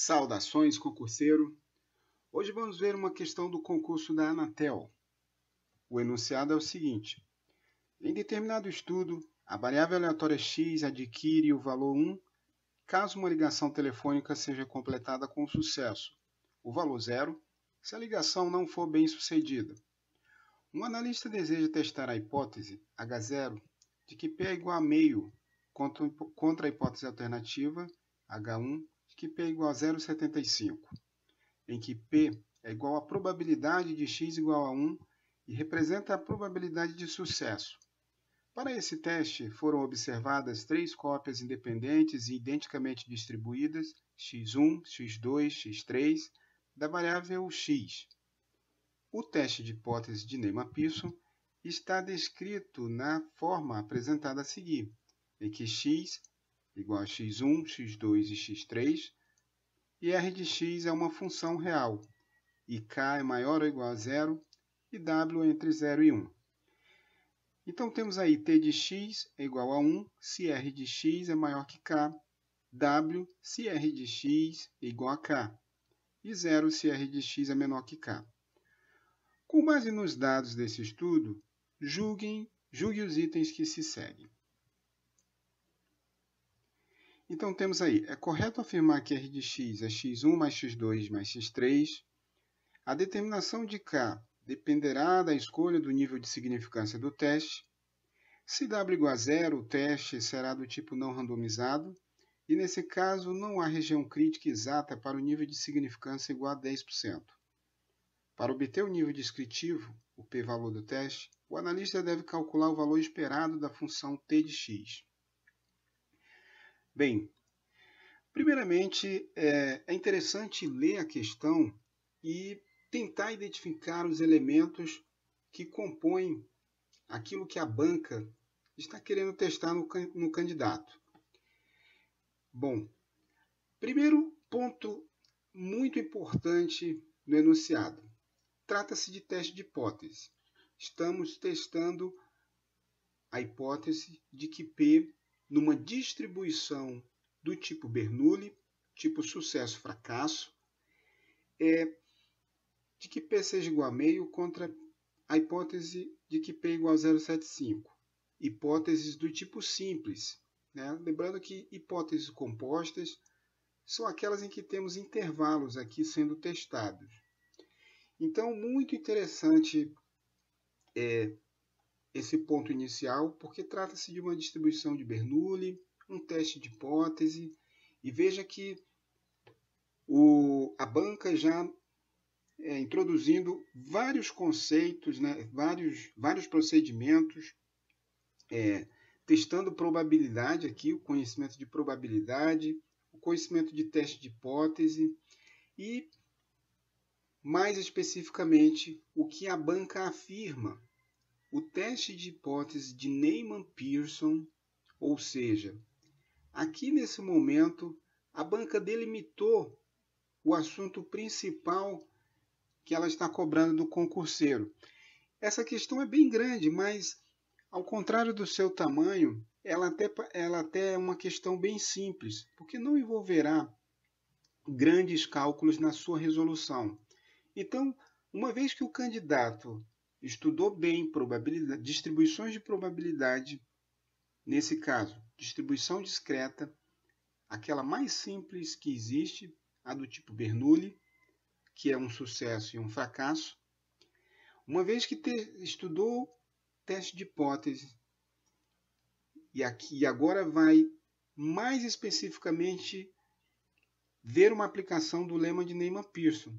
Saudações, concurseiro! Hoje vamos ver uma questão do concurso da Anatel. O enunciado é o seguinte: Em determinado estudo, a variável aleatória x adquire o valor 1 caso uma ligação telefônica seja completada com sucesso, o valor 0 se a ligação não for bem sucedida. Um analista deseja testar a hipótese H0 de que P é igual a meio contra a hipótese alternativa H1 que P é igual a 0,75, em que P é igual à probabilidade de x igual a 1 e representa a probabilidade de sucesso. Para esse teste, foram observadas três cópias independentes e identicamente distribuídas, x1, x2, x3, da variável x. O teste de hipótese de Neyman-Pisson está descrito na forma apresentada a seguir, em que x igual a x1, x2 e x3. E r de x é uma função real. E k é maior ou igual a zero. E w é entre 0 e 1. Então temos aí t de x é igual a 1 se r de x é maior que k, w se r de x é igual a k, e 0 se r de x é menor que k. Com base nos dados desse estudo, julguem, julgue os itens que se seguem. Então temos aí, é correto afirmar que R de x é x1 mais x2 mais x3. A determinação de K dependerá da escolha do nível de significância do teste. Se W igual a zero, o teste será do tipo não randomizado, e nesse caso não há região crítica exata para o nível de significância igual a 10%. Para obter o nível descritivo, o p-valor do teste, o analista deve calcular o valor esperado da função t de x. Bem, primeiramente é, é, interessante ler a questão e tentar identificar os elementos que compõem aquilo que a banca está querendo testar no, no candidato. Bom, primeiro ponto muito importante no enunciado. Trata-se de teste de hipótese. Estamos testando a hipótese de que P numa distribuição do tipo Bernoulli, tipo sucesso-fracasso, é de que P seja igual a meio contra a hipótese de que P igual a 0,75. Hipóteses do tipo simples. Né? Lembrando que hipóteses compostas são aquelas em que temos intervalos aqui sendo testados. Então, muito interessante é, esse ponto inicial, porque trata-se de uma distribuição de Bernoulli, um teste de hipótese, e veja que o, a banca já é, introduzindo vários conceitos, né, vários, vários procedimentos, é, testando probabilidade aqui, o conhecimento de probabilidade, o conhecimento de teste de hipótese e, mais especificamente, o que a banca afirma o teste de hipótese de Neyman-Pearson, ou seja, aqui nesse momento a banca delimitou o assunto principal que ela está cobrando do concurseiro. Essa questão é bem grande, mas ao contrário do seu tamanho, ela até, ela até é uma questão bem simples, porque não envolverá grandes cálculos na sua resolução. Então, uma vez que o candidato estudou bem probabilidade, distribuições de probabilidade, nesse caso, distribuição discreta, aquela mais simples que existe, a do tipo Bernoulli, que é um sucesso e um fracasso, uma vez que te, estudou teste de hipótese, e, aqui, e agora vai mais especificamente ver uma aplicação do lema de Neyman-Pearson,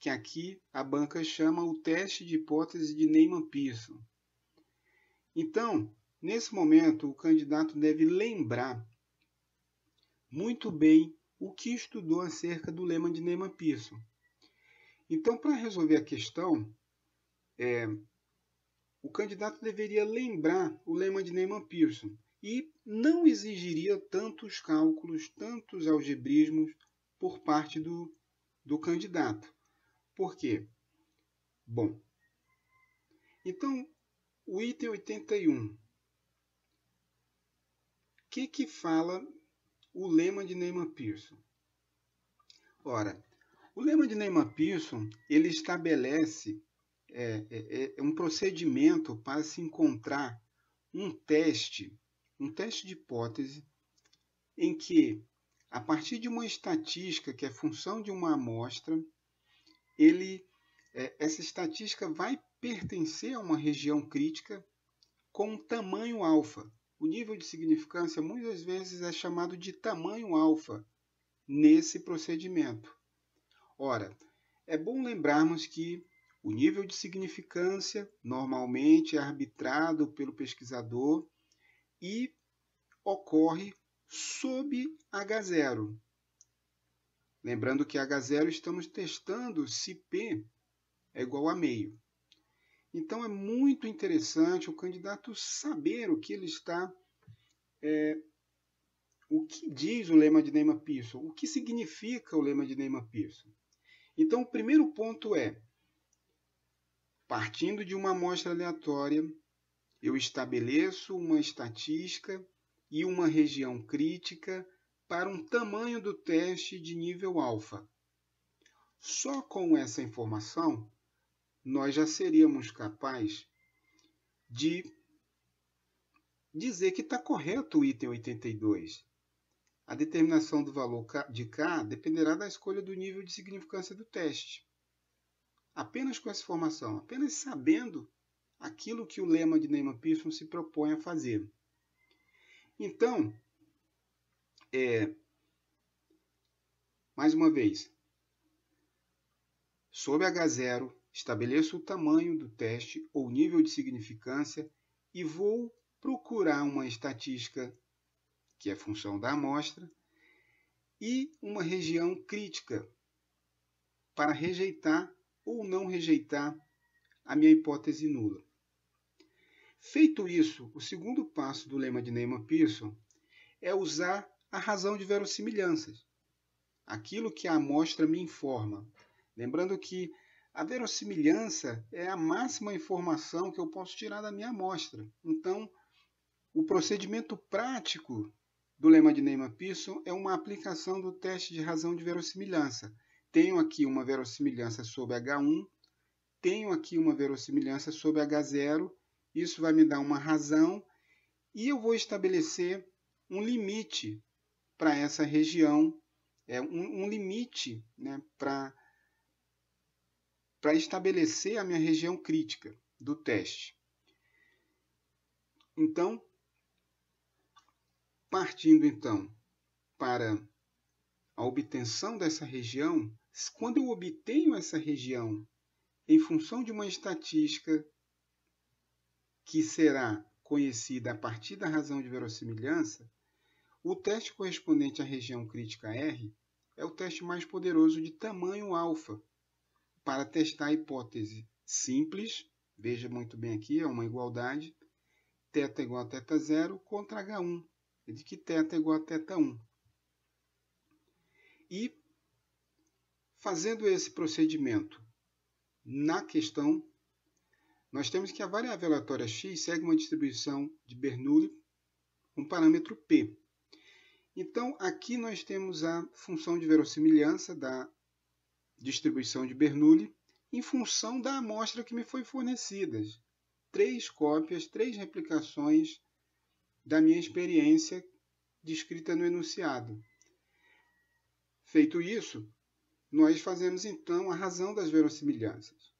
que aqui a banca chama o teste de hipótese de Neyman-Pearson. Então, nesse momento, o candidato deve lembrar muito bem o que estudou acerca do lema de Neyman-Pearson. Então, para resolver a questão, é, o candidato deveria lembrar o lema de Neyman-Pearson e não exigiria tantos cálculos, tantos algebrismos por parte do, do candidato. Por quê? Bom, então o item 81. O que, que fala o lema de Neyman Pearson? Ora, o lema de Neyman Pearson ele estabelece é, é, é, é um procedimento para se encontrar um teste, um teste de hipótese, em que, a partir de uma estatística que é função de uma amostra, ele, é, essa estatística vai pertencer a uma região crítica com tamanho alfa. O nível de significância muitas vezes é chamado de tamanho alfa nesse procedimento. Ora, é bom lembrarmos que o nível de significância normalmente é arbitrado pelo pesquisador e ocorre sob H0. Lembrando que H0 estamos testando se P é igual a meio. Então é muito interessante o candidato saber o que ele está. É, o que diz o lema de neyman Pearson, o que significa o lema de neyman Pearson. Então, o primeiro ponto é: partindo de uma amostra aleatória, eu estabeleço uma estatística e uma região crítica para um tamanho do teste de nível alfa. Só com essa informação, nós já seríamos capazes de dizer que está correto o item 82. A determinação do valor de K dependerá da escolha do nível de significância do teste. Apenas com essa informação, apenas sabendo aquilo que o lema de Neyman Pearson se propõe a fazer. Então, é, mais uma vez, sobre H0, estabeleço o tamanho do teste ou nível de significância e vou procurar uma estatística, que é função da amostra, e uma região crítica para rejeitar ou não rejeitar a minha hipótese nula. Feito isso, o segundo passo do lema de Neyman-Pearson é usar a razão de verossimilhanças, aquilo que a amostra me informa. Lembrando que a verossimilhança é a máxima informação que eu posso tirar da minha amostra. Então, o procedimento prático do lema de Neyman Pearson é uma aplicação do teste de razão de verossimilhança. Tenho aqui uma verossimilhança sobre H1, tenho aqui uma verossimilhança sobre H0, isso vai me dar uma razão e eu vou estabelecer um limite para essa região, é um, um limite né, para para estabelecer a minha região crítica do teste. Então, partindo então para a obtenção dessa região, quando eu obtenho essa região em função de uma estatística que será conhecida a partir da razão de verossimilhança, o teste correspondente à região crítica R é o teste mais poderoso de tamanho alfa para testar a hipótese simples, veja muito bem aqui, é uma igualdade, θ igual a θ zero contra H1, é de que θ igual a θ1. E fazendo esse procedimento na questão, nós temos que a variável aleatória x segue uma distribuição de Bernoulli, um parâmetro p. Então, aqui nós temos a função de verossimilhança da distribuição de Bernoulli em função da amostra que me foi fornecida. Três cópias, três replicações da minha experiência descrita no enunciado. Feito isso, nós fazemos então a razão das verossimilhanças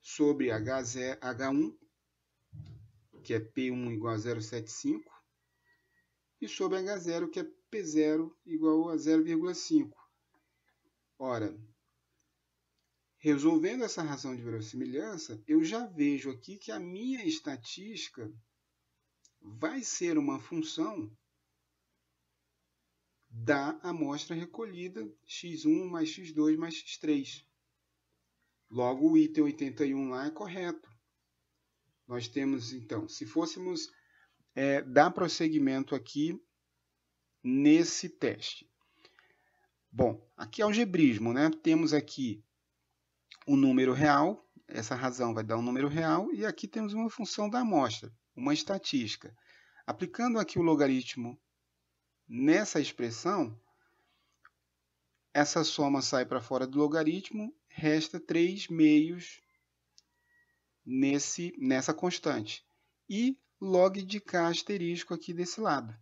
sobre H0, H1, que é P1 igual a 0,75, e sobre H0, que é P0 igual a 0,5. Ora, resolvendo essa razão de verossimilhança, eu já vejo aqui que a minha estatística vai ser uma função da amostra recolhida x1 mais x2 mais x3. Logo, o item 81 lá é correto. Nós temos, então, se fôssemos é, dar prosseguimento aqui nesse teste. Bom, aqui é algebrismo, né? Temos aqui o um número real, essa razão vai dar um número real, e aqui temos uma função da amostra, uma estatística. Aplicando aqui o logaritmo nessa expressão, essa soma sai para fora do logaritmo, resta 3 meios nesse, nessa constante. E log de k asterisco aqui desse lado.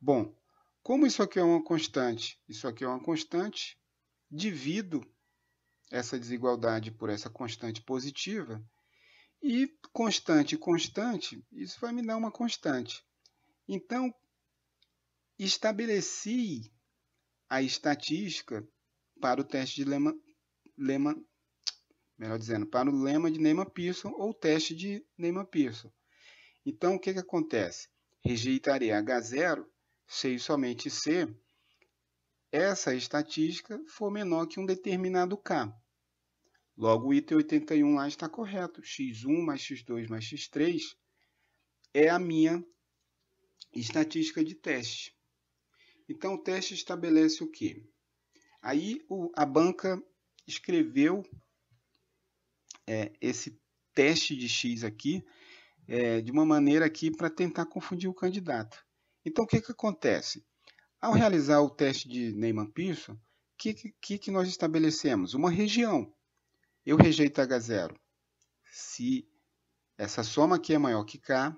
Bom, como isso aqui é uma constante, isso aqui é uma constante, divido essa desigualdade por essa constante positiva, e constante constante, isso vai me dar uma constante. Então, estabeleci a estatística para o teste de lema, lema melhor dizendo, para o lema de Neyman-Pearson ou teste de Neyman-Pearson. Então, o que, que acontece? Rejeitarei H0 se somente C, essa estatística for menor que um determinado K. Logo, o item 81 lá está correto. X1 mais X2 mais X3 é a minha estatística de teste. Então, o teste estabelece o quê? Aí, o, a banca escreveu é, esse teste de X aqui, é, de uma maneira aqui para tentar confundir o candidato. Então, o que, que acontece? Ao realizar o teste de Neyman-Pearson, o que, que, que nós estabelecemos? Uma região. Eu rejeito H0 se essa soma aqui é maior que K,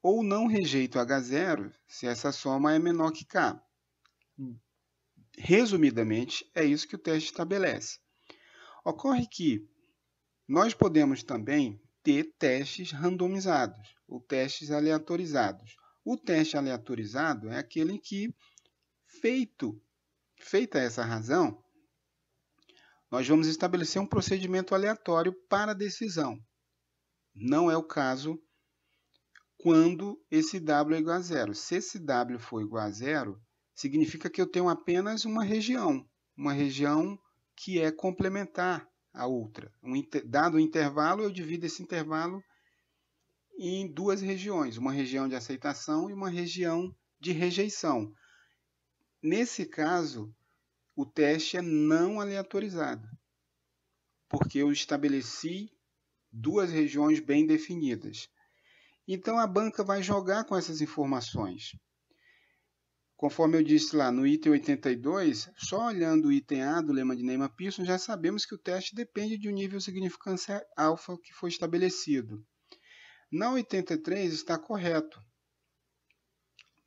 ou não rejeito H0 se essa soma é menor que K. Resumidamente, é isso que o teste estabelece. Ocorre que nós podemos também ter testes randomizados ou testes aleatorizados. O teste aleatorizado é aquele que, feito, feita essa razão, nós vamos estabelecer um procedimento aleatório para decisão. Não é o caso quando esse W é igual a zero. Se esse W for igual a zero, significa que eu tenho apenas uma região, uma região que é complementar a outra. Um inter... Dado o intervalo, eu divido esse intervalo em duas regiões, uma região de aceitação e uma região de rejeição. Nesse caso, o teste é não aleatorizado, porque eu estabeleci duas regiões bem definidas. Então a banca vai jogar com essas informações. Conforme eu disse lá no item 82, só olhando o item A do lema de Neyman-Pearson já sabemos que o teste depende de um nível de significância alfa que foi estabelecido. Na 83 está correto,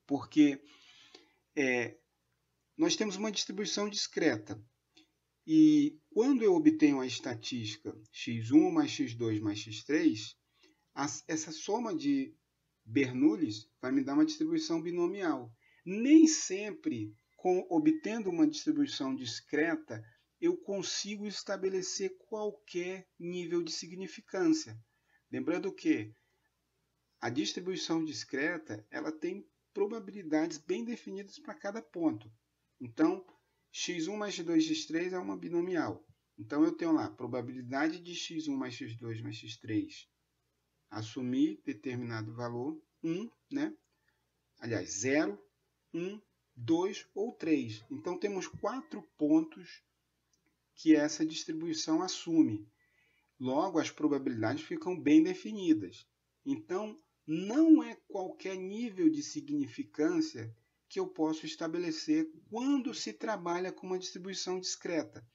porque é, nós temos uma distribuição discreta. E quando eu obtenho a estatística x1 mais x2 mais x3, essa soma de Bernoulli vai me dar uma distribuição binomial nem sempre, com, obtendo uma distribuição discreta, eu consigo estabelecer qualquer nível de significância. Lembrando que a distribuição discreta ela tem probabilidades bem definidas para cada ponto. Então, x1 mais x2 x3 é uma binomial. Então, eu tenho lá a probabilidade de x1 mais x2 mais x3 assumir determinado valor, 1, né? aliás, 0, um, dois ou três. Então temos quatro pontos que essa distribuição assume. Logo, as probabilidades ficam bem definidas. Então, não é qualquer nível de significância que eu posso estabelecer quando se trabalha com uma distribuição discreta.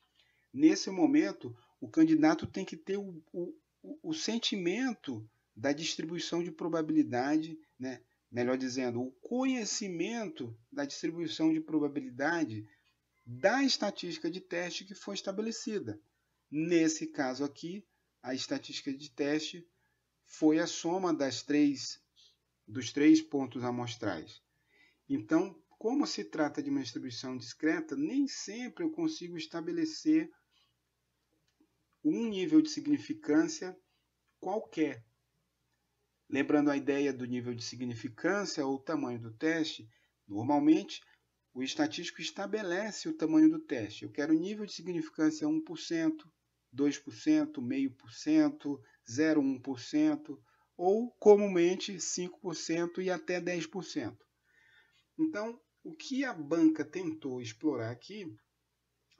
Nesse momento, o candidato tem que ter o, o, o sentimento da distribuição de probabilidade, né? melhor dizendo, o conhecimento da distribuição de probabilidade da estatística de teste que foi estabelecida. Nesse caso aqui, a estatística de teste foi a soma das três, dos três pontos amostrais. Então, como se trata de uma distribuição discreta, nem sempre eu consigo estabelecer um nível de significância qualquer. Lembrando a ideia do nível de significância ou tamanho do teste, normalmente o estatístico estabelece o tamanho do teste. Eu quero nível de significância 1%, 2%, 0,5%, 0,1% ou comumente 5% e até 10%. Então, o que a banca tentou explorar aqui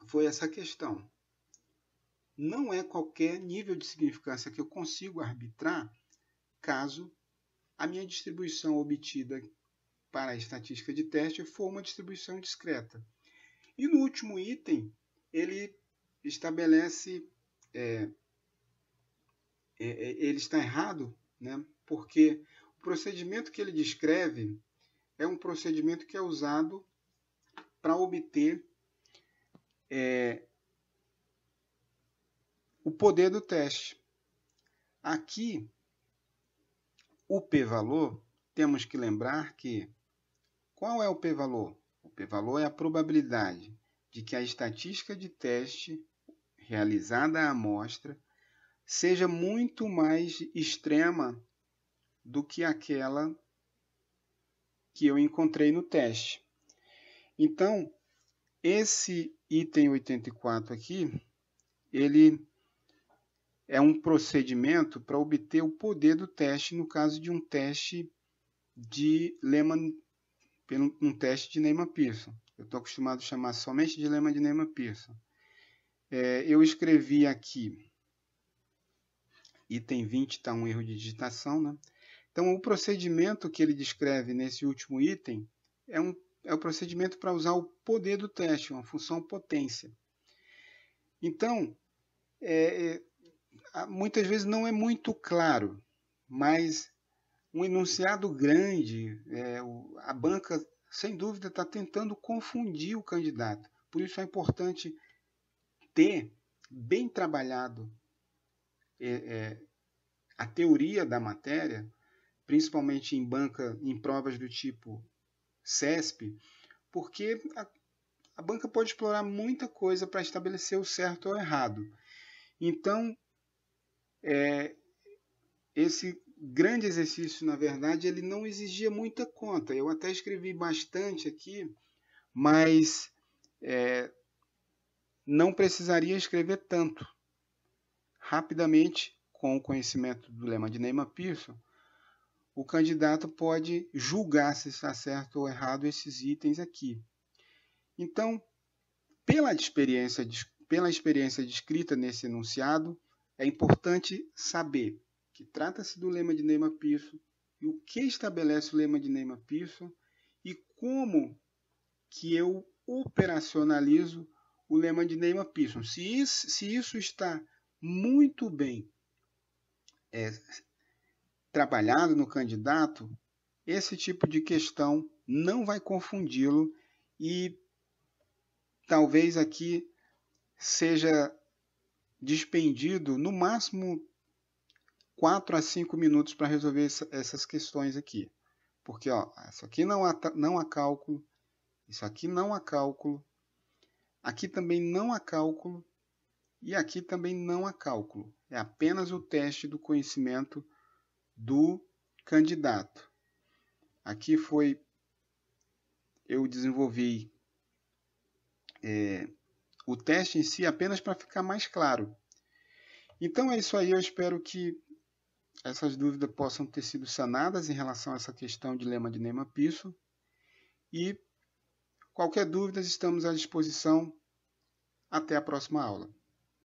foi essa questão. Não é qualquer nível de significância que eu consigo arbitrar caso a minha distribuição obtida para a estatística de teste for uma distribuição discreta. E no último item, ele estabelece. É, é, é, ele está errado, né? porque o procedimento que ele descreve é um procedimento que é usado para obter é, o poder do teste. Aqui o p-valor, temos que lembrar que qual é o p-valor? O p-valor é a probabilidade de que a estatística de teste realizada à amostra seja muito mais extrema do que aquela que eu encontrei no teste. Então, esse item 84 aqui, ele é um procedimento para obter o poder do teste no caso de um teste de Lehman, um teste de Neyman-Pearson. Eu estou acostumado a chamar somente de lema de Neyman-Pearson. É, eu escrevi aqui, item 20 está um erro de digitação, né? Então, o procedimento que ele descreve nesse último item é, um, é o procedimento para usar o poder do teste, uma função potência. Então, é, é ah, muitas vezes não é muito claro, mas um enunciado grande, é, a banca, sem dúvida, está tentando confundir o candidato. Por isso é importante ter bem trabalhado é, é, a teoria da matéria, principalmente em banca, em provas do tipo CESP, porque a, a banca pode explorar muita coisa para estabelecer o certo ou errado. Então, é, esse grande exercício, na verdade, ele não exigia muita conta. Eu até escrevi bastante aqui, mas é, não precisaria escrever tanto. Rapidamente, com o conhecimento do lema de Neymar Pearson, o candidato pode julgar se está certo ou errado esses itens aqui. Então, pela experiência, pela experiência descrita nesse enunciado, é importante saber que trata-se do lema de Neymar Pearson e o que estabelece o lema de Neymar Pearson e como que eu operacionalizo o lema de Neymar Pearson. Se isso, se isso está muito bem é, trabalhado no candidato, esse tipo de questão não vai confundi-lo e talvez aqui seja despendido no máximo 4 a 5 minutos para resolver essa, essas questões aqui. Porque ó, isso aqui não há, não há cálculo, isso aqui não há cálculo, aqui também não há cálculo e aqui também não há cálculo. É apenas o teste do conhecimento do candidato. Aqui foi eu desenvolvi é, o teste em si apenas para ficar mais claro. Então é isso aí, eu espero que essas dúvidas possam ter sido sanadas em relação a essa questão de lema de Neema Pisso. E qualquer dúvida, estamos à disposição. Até a próxima aula.